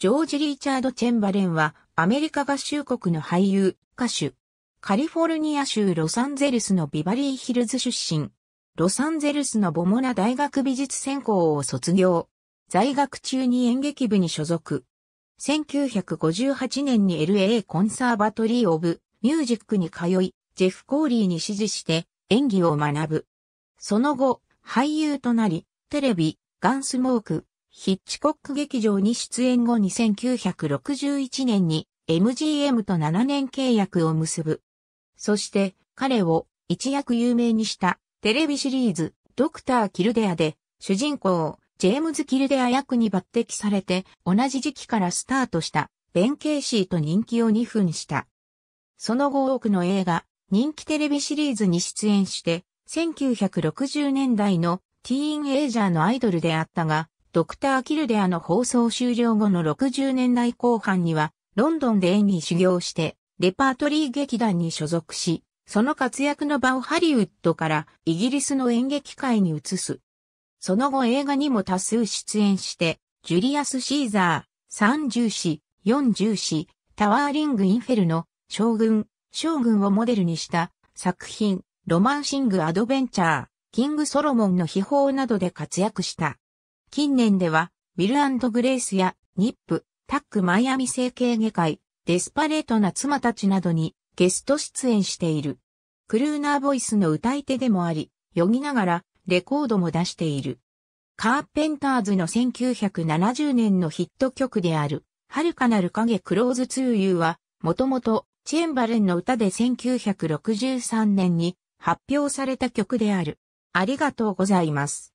ジョージ・リーチャード・チェンバレンは、アメリカ合衆国の俳優、歌手。カリフォルニア州ロサンゼルスのビバリーヒルズ出身。ロサンゼルスのボモナ大学美術専攻を卒業。在学中に演劇部に所属。1958年に LA コンサーバトリー・オブ・ミュージックに通い、ジェフ・コーリーに指示して演技を学ぶ。その後、俳優となり、テレビ、ガンスモーク、ヒッチコック劇場に出演後に1961年に MGM と7年契約を結ぶ。そして彼を一躍有名にしたテレビシリーズドクター・キルデアで主人公ジェームズ・キルデア役に抜擢されて同じ時期からスタートしたベン・ケイシーと人気を2分した。その後多くの映画、人気テレビシリーズに出演して1960年代のティーンエイジャーのアイドルであったが、ドクター・キルデアの放送終了後の60年代後半には、ロンドンで演技修行して、レパートリー劇団に所属し、その活躍の場をハリウッドからイギリスの演劇界に移す。その後映画にも多数出演して、ジュリアス・シーザー、三重士、四重士、タワーリング・インフェルノ、将軍、将軍をモデルにした作品、ロマンシング・アドベンチャー、キング・ソロモンの秘宝などで活躍した。近年では、ウィルアングレースや、ニップ、タックマイアミ整形外科医、デスパレートな妻たちなどにゲスト出演している。クルーナーボイスの歌い手でもあり、読みながらレコードも出している。カーペンターズの1970年のヒット曲である、遥かなる影クローズツー・ユーは、もともとチェンバレンの歌で1963年に発表された曲である。ありがとうございます。